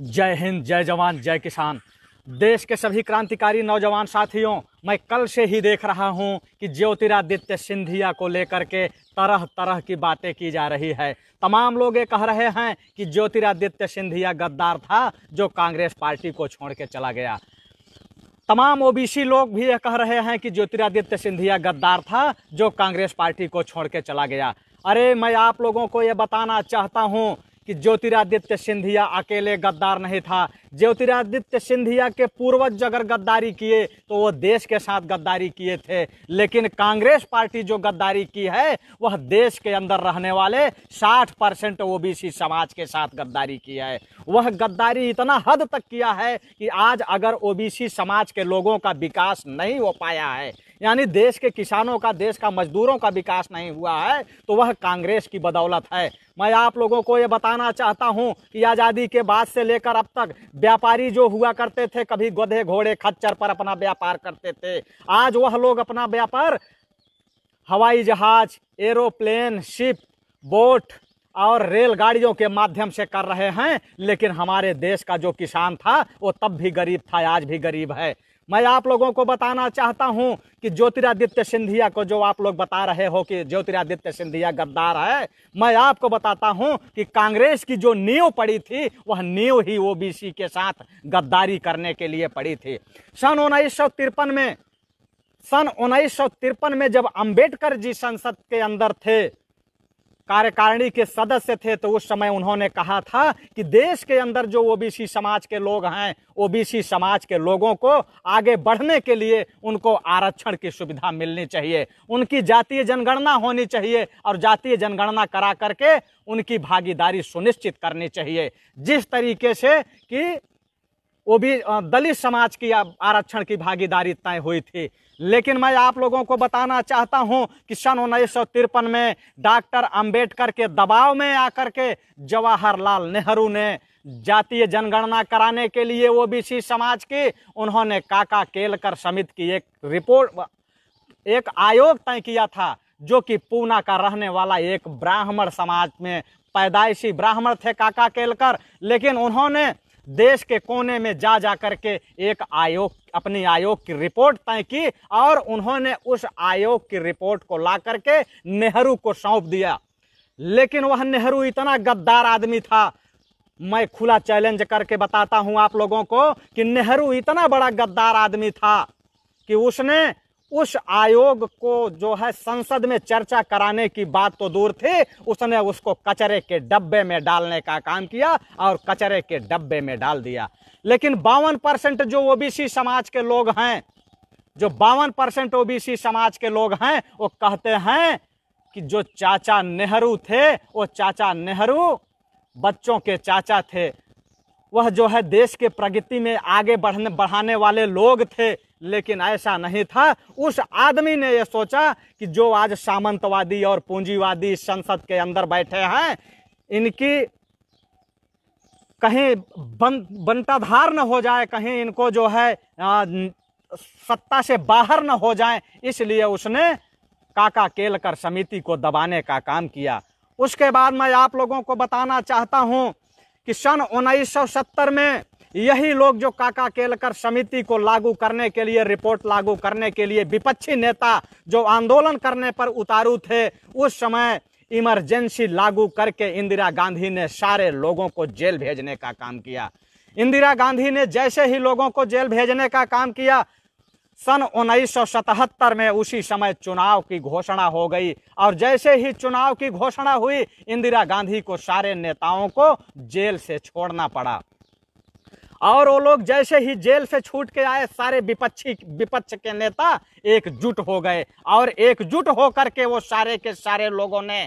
जय हिंद जय जवान जय किसान देश के सभी क्रांतिकारी नौजवान साथियों मैं कल से ही देख रहा हूं कि ज्योतिरादित्य सिंधिया को लेकर के तरह तरह की बातें की जा रही है तमाम लोग ये कह रहे हैं कि ज्योतिरादित्य सिंधिया गद्दार था जो कांग्रेस पार्टी को छोड़ के चला गया तमाम ओबीसी लोग भी यह कह रहे हैं कि ज्योतिरादित्य सिंधिया गद्दार था जो कांग्रेस पार्टी को छोड़ के चला गया अरे मैं आप लोगों को ये बताना चाहता हूँ कि ज्योतिरादित्य सिंधिया अकेले गद्दार नहीं था ज्योतिरादित्य सिंधिया के पूर्वज अगर गद्दारी किए तो वो देश के साथ गद्दारी किए थे लेकिन कांग्रेस पार्टी जो गद्दारी की है वह देश के अंदर रहने वाले 60 परसेंट ओ समाज के साथ गद्दारी की है वह गद्दारी इतना हद तक किया है कि आज अगर ओ समाज के लोगों का विकास नहीं हो पाया है यानी देश के किसानों का देश का मजदूरों का विकास नहीं हुआ है तो वह कांग्रेस की बदौलत है मैं आप लोगों को ये बताना चाहता हूँ कि आज़ादी के बाद से लेकर अब तक व्यापारी जो हुआ करते थे कभी गधे घोड़े खच्चर पर अपना व्यापार करते थे आज वह लोग अपना व्यापार हवाई जहाज एरोप्लेन शिप बोट और रेलगाड़ियों के माध्यम से कर रहे हैं लेकिन हमारे देश का जो किसान था वो तब भी गरीब था आज भी गरीब है मैं आप लोगों को बताना चाहता हूं कि ज्योतिरादित्य सिंधिया को जो आप लोग बता रहे हो कि ज्योतिरादित्य सिंधिया गद्दार है मैं आपको बताता हूं कि कांग्रेस की जो नींव पड़ी थी वह नींव ही ओबीसी के साथ गद्दारी करने के लिए पड़ी थी सन उन्नीस में सन उन्नीस में जब अंबेडकर जी संसद के अंदर थे कार्यकारिणी के सदस्य थे तो उस समय उन्होंने कहा था कि देश के अंदर जो ओबीसी समाज के लोग हैं ओबीसी समाज के लोगों को आगे बढ़ने के लिए उनको आरक्षण की सुविधा मिलनी चाहिए उनकी जातीय जनगणना होनी चाहिए और जातीय जनगणना करा करके उनकी भागीदारी सुनिश्चित करनी चाहिए जिस तरीके से कि वो भी दलित समाज की आरक्षण की भागीदारी तय हुई थी लेकिन मैं आप लोगों को बताना चाहता हूं कि सन उन्नीस में डॉक्टर अंबेडकर के दबाव में आकर के जवाहरलाल नेहरू ने जातीय जनगणना कराने के लिए वो ओबीसी समाज की उन्होंने काका केलकर समिति की एक रिपोर्ट एक आयोग तय किया था जो कि पूना का रहने वाला एक ब्राह्मण समाज में पैदाइशी ब्राह्मण थे काका केलकर लेकिन उन्होंने देश के कोने में जा जा करके एक आयोग अपने आयोग की रिपोर्ट तय की और उन्होंने उस आयोग की रिपोर्ट को ला करके नेहरू को सौंप दिया लेकिन वह नेहरू इतना गद्दार आदमी था मैं खुला चैलेंज करके बताता हूं आप लोगों को कि नेहरू इतना बड़ा गद्दार आदमी था कि उसने उस आयोग को जो है संसद में चर्चा कराने की बात तो दूर थी उसने उसको कचरे के डब्बे में डालने का काम किया और कचरे के डब्बे में डाल दिया लेकिन बावन परसेंट जो ओबीसी समाज के लोग हैं जो बावन परसेंट ओबीसी समाज के लोग हैं वो कहते हैं कि जो चाचा नेहरू थे वो चाचा नेहरू बच्चों के चाचा थे वह जो है देश के प्रगति में आगे बढ़ने बढ़ाने वाले लोग थे लेकिन ऐसा नहीं था उस आदमी ने यह सोचा कि जो आज सामंतवादी और पूंजीवादी संसद के अंदर बैठे हैं इनकी कहीं बन बंटाधार न हो जाए कहीं इनको जो है आ, सत्ता से बाहर न हो जाए इसलिए उसने काका केलकर समिति को दबाने का काम किया उसके बाद मैं आप लोगों को बताना चाहता हूं कि सन 1970 में यही लोग जो काका केलकर समिति को लागू करने के लिए रिपोर्ट लागू करने के लिए विपक्षी नेता जो आंदोलन करने पर उतारू थे उस समय इमरजेंसी लागू करके इंदिरा गांधी ने सारे लोगों को जेल भेजने का काम किया इंदिरा गांधी ने जैसे ही लोगों को जेल भेजने का काम किया सन उन्नीस में उसी समय चुनाव की घोषणा हो गई और जैसे ही चुनाव की घोषणा हुई इंदिरा गांधी को सारे नेताओं को जेल से छोड़ना पड़ा और वो लोग जैसे ही जेल से छूट के आए सारे विपक्षी विपक्ष के नेता एकजुट हो गए और एकजुट होकर के वो सारे के सारे लोगों ने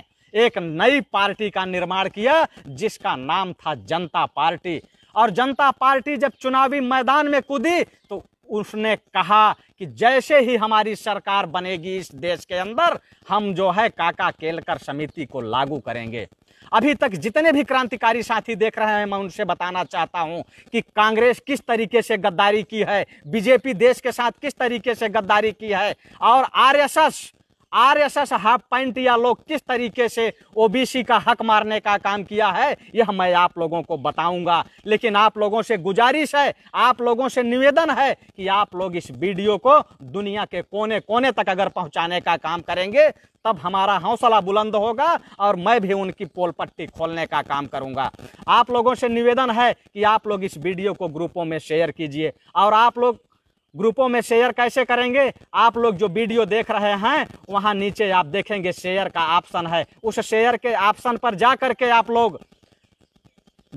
एक नई पार्टी का निर्माण किया जिसका नाम था जनता पार्टी और जनता पार्टी जब चुनावी मैदान में कूदी तो उसने कहा कि जैसे ही हमारी सरकार बनेगी इस देश के अंदर हम जो है काका केलकर समिति को लागू करेंगे अभी तक जितने भी क्रांतिकारी साथी देख रहे हैं मैं उनसे बताना चाहता हूं कि कांग्रेस किस तरीके से गद्दारी की है बीजेपी देश के साथ किस तरीके से गद्दारी की है और आरएसएस आरएसएस हाफ पैंट या लोग किस तरीके से ओबीसी का हक मारने का काम किया है यह मैं आप लोगों को बताऊंगा लेकिन आप लोगों से गुजारिश है आप लोगों से निवेदन है कि आप लोग इस वीडियो को दुनिया के कोने कोने तक अगर पहुंचाने का काम करेंगे तब हमारा हौसला बुलंद होगा और मैं भी उनकी पोल पट्टी खोलने का काम करूंगा आप लोगों से निवेदन है कि आप लोग इस वीडियो को ग्रुपों में शेयर कीजिए और आप लोग ग्रुपों में शेयर कैसे करेंगे आप लोग जो वीडियो देख रहे हैं वहां नीचे आप देखेंगे शेयर का ऑप्शन है उस शेयर के ऑप्शन पर जा करके आप लोग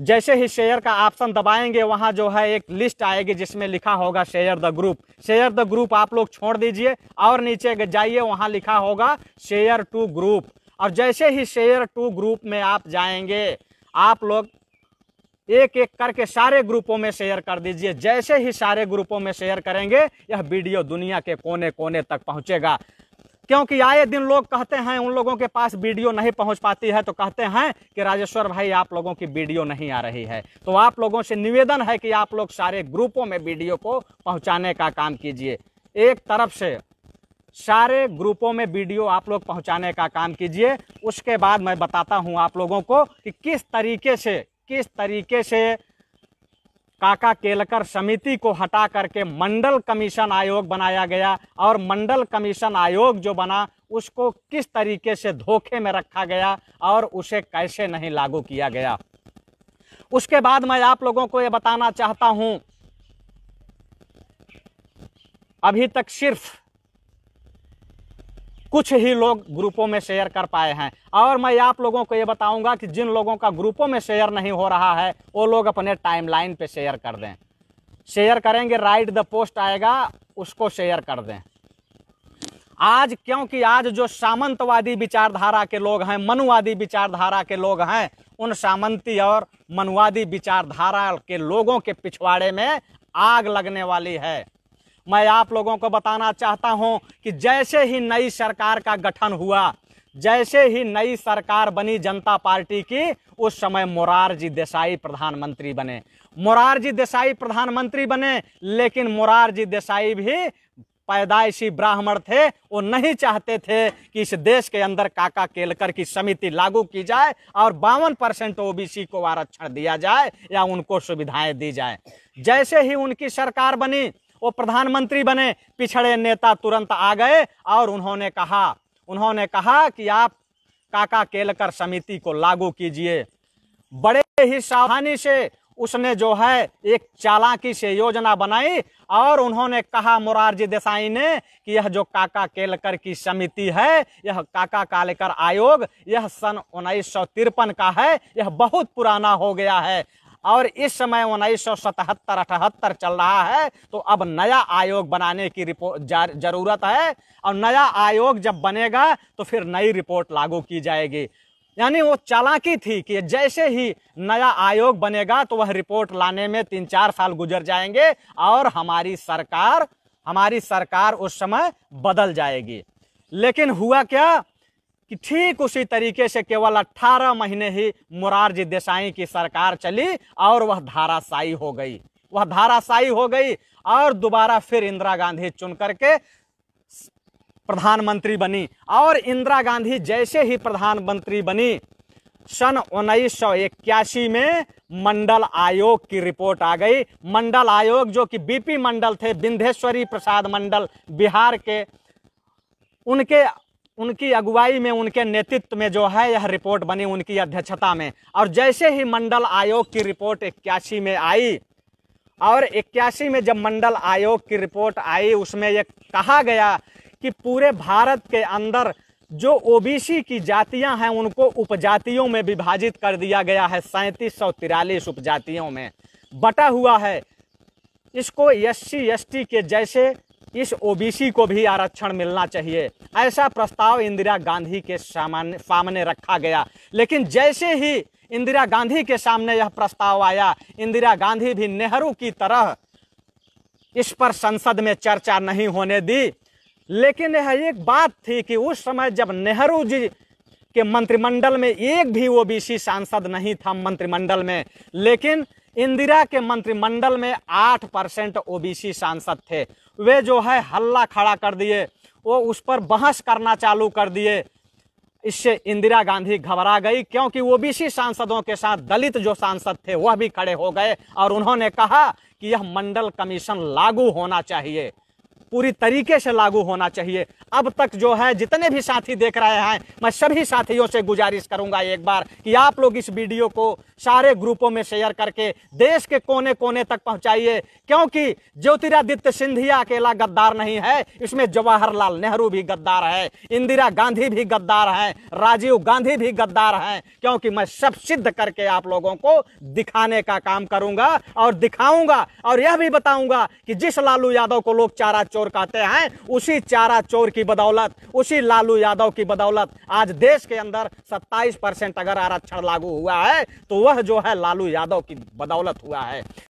जैसे ही शेयर का ऑप्शन दबाएंगे वहां जो है एक लिस्ट आएगी जिसमें लिखा होगा share the group share the group आप लोग छोड़ दीजिए और नीचे जाइए वहाँ लिखा होगा शेयर टू ग्रुप और जैसे ही शेयर टू ग्रुप में आप जाएंगे आप लोग एक एक करके सारे ग्रुपों में शेयर कर दीजिए जैसे ही सारे ग्रुपों में शेयर करेंगे यह वीडियो दुनिया के कोने कोने तक पहुंचेगा क्योंकि आए दिन लोग कहते हैं उन लोगों के पास वीडियो नहीं पहुंच पाती है तो कहते हैं कि राजेश्वर भाई आप लोगों की वीडियो नहीं आ रही है तो आप लोगों से निवेदन है कि आप लोग सारे ग्रुपों में वीडियो को पहुंचाने का काम कीजिए एक तरफ से सारे ग्रुपों में वीडियो आप लोग पहुंचाने का काम कीजिए उसके बाद मैं बताता हूं आप लोगों को कि किस तरीके से किस तरीके से काका केलकर समिति को हटा करके मंडल कमीशन आयोग बनाया गया और मंडल कमीशन आयोग जो बना उसको किस तरीके से धोखे में रखा गया और उसे कैसे नहीं लागू किया गया उसके बाद मैं आप लोगों को यह बताना चाहता हूं अभी तक सिर्फ कुछ ही लोग ग्रुपों में शेयर कर पाए हैं और मैं आप लोगों को ये बताऊंगा कि जिन लोगों का ग्रुपों में शेयर नहीं हो रहा है वो लोग अपने टाइमलाइन पे शेयर कर दें शेयर करेंगे राइट द पोस्ट आएगा उसको शेयर कर दें आज क्योंकि आज जो सामंतवादी विचारधारा के लोग हैं मनुवादी विचारधारा के लोग हैं उन सामंती और मनुवादी विचारधारा के लोगों के पिछवाड़े में आग लगने वाली है मैं आप लोगों को बताना चाहता हूं कि जैसे ही नई सरकार का गठन हुआ जैसे ही नई सरकार बनी जनता पार्टी की उस समय मोरारजी देसाई प्रधानमंत्री बने मोरारजी देसाई प्रधानमंत्री बने लेकिन मोरारजी देसाई भी पैदाइशी ब्राह्मण थे वो नहीं चाहते थे कि इस देश के अंदर काका केलकर की समिति लागू की जाए और बावन परसेंट ओ को आरक्षण दिया जाए या उनको सुविधाएं दी जाए जैसे ही उनकी सरकार बनी वो प्रधानमंत्री बने पिछड़े नेता तुरंत आ गए और उन्होंने कहा उन्होंने कहा कि आप काका केलकर समिति को लागू कीजिए बड़े ही सावधानी से उसने जो है एक चालाकी से योजना बनाई और उन्होंने कहा मुरारजी देसाई ने कि यह जो काका केलकर की समिति है यह काका कालेकर आयोग यह सन उन्नीस का है यह बहुत पुराना हो गया है और इस समय उन्नीस सौ सतहत्तर अठहत्तर चल रहा है तो अब नया आयोग बनाने की रिपोर्ट जरूरत है और नया आयोग जब बनेगा तो फिर नई रिपोर्ट लागू की जाएगी यानी वो चालाकी थी कि जैसे ही नया आयोग बनेगा तो वह रिपोर्ट लाने में तीन चार साल गुजर जाएंगे और हमारी सरकार हमारी सरकार उस समय बदल जाएगी लेकिन हुआ क्या कि ठीक उसी तरीके से केवल 18 महीने ही मुरारजी देसाई की सरकार चली और वह धाराशाही हो गई वह धाराशाही हो गई और दोबारा फिर इंदिरा गांधी चुन करके प्रधानमंत्री बनी और इंदिरा गांधी जैसे ही प्रधानमंत्री बनी सन उन्नीस में मंडल आयोग की रिपोर्ट आ गई मंडल आयोग जो कि बीपी मंडल थे बिंधेश्वरी प्रसाद मंडल बिहार के उनके उनकी अगुवाई में उनके नेतृत्व में जो है यह रिपोर्ट बनी उनकी अध्यक्षता में और जैसे ही मंडल आयोग की रिपोर्ट इक्यासी में आई और इक्यासी में जब मंडल आयोग की रिपोर्ट आई उसमें यह कहा गया कि पूरे भारत के अंदर जो ओबीसी की जातियां हैं उनको उपजातियों में विभाजित कर दिया गया है सैंतीस सौ तिरालीस उपजातियों में बटा हुआ है इसको एस सी एस टी के जैसे इस ओबीसी को भी आरक्षण मिलना चाहिए ऐसा प्रस्ताव इंदिरा गांधी के सामान्य सामने रखा गया लेकिन जैसे ही इंदिरा गांधी के सामने यह प्रस्ताव आया इंदिरा गांधी भी नेहरू की तरह इस पर संसद में चर्चा नहीं होने दी लेकिन यह एक बात थी कि उस समय जब नेहरू जी के मंत्रिमंडल में एक भी ओबीसी सांसद नहीं था मंत्रिमंडल में लेकिन इंदिरा के मंत्रिमंडल में आठ परसेंट ओबीसी सांसद थे वे जो है हल्ला खड़ा कर दिए वो उस पर बहस करना चालू कर दिए इससे इंदिरा गांधी घबरा गई क्योंकि ओबीसी सांसदों के साथ दलित जो सांसद थे वह भी खड़े हो गए और उन्होंने कहा कि यह मंडल कमीशन लागू होना चाहिए पूरी तरीके से लागू होना चाहिए अब तक जो है जितने भी साथी देख रहे हैं मैं सभी साथियों से गुजारिश करूंगा एक बार कि आप लोग इस वीडियो को सारे ग्रुपों में शेयर करके देश के कोने कोने तक पहुंचाइए क्योंकि ज्योतिरादित्य सिंधिया अकेला गद्दार नहीं है इसमें जवाहरलाल नेहरू भी गद्दार है इंदिरा गांधी भी गद्दार है राजीव गांधी भी गद्दार हैं क्योंकि मैं सब सिद्ध करके आप लोगों को दिखाने का काम करूंगा और दिखाऊंगा और यह भी बताऊंगा कि जिस लालू यादव को लोग चारा चो चोर कहते हैं उसी चारा चोर की बदौलत उसी लालू यादव की बदौलत आज देश के अंदर 27 परसेंट अगर आरक्षण लागू हुआ है तो वह जो है लालू यादव की बदौलत हुआ है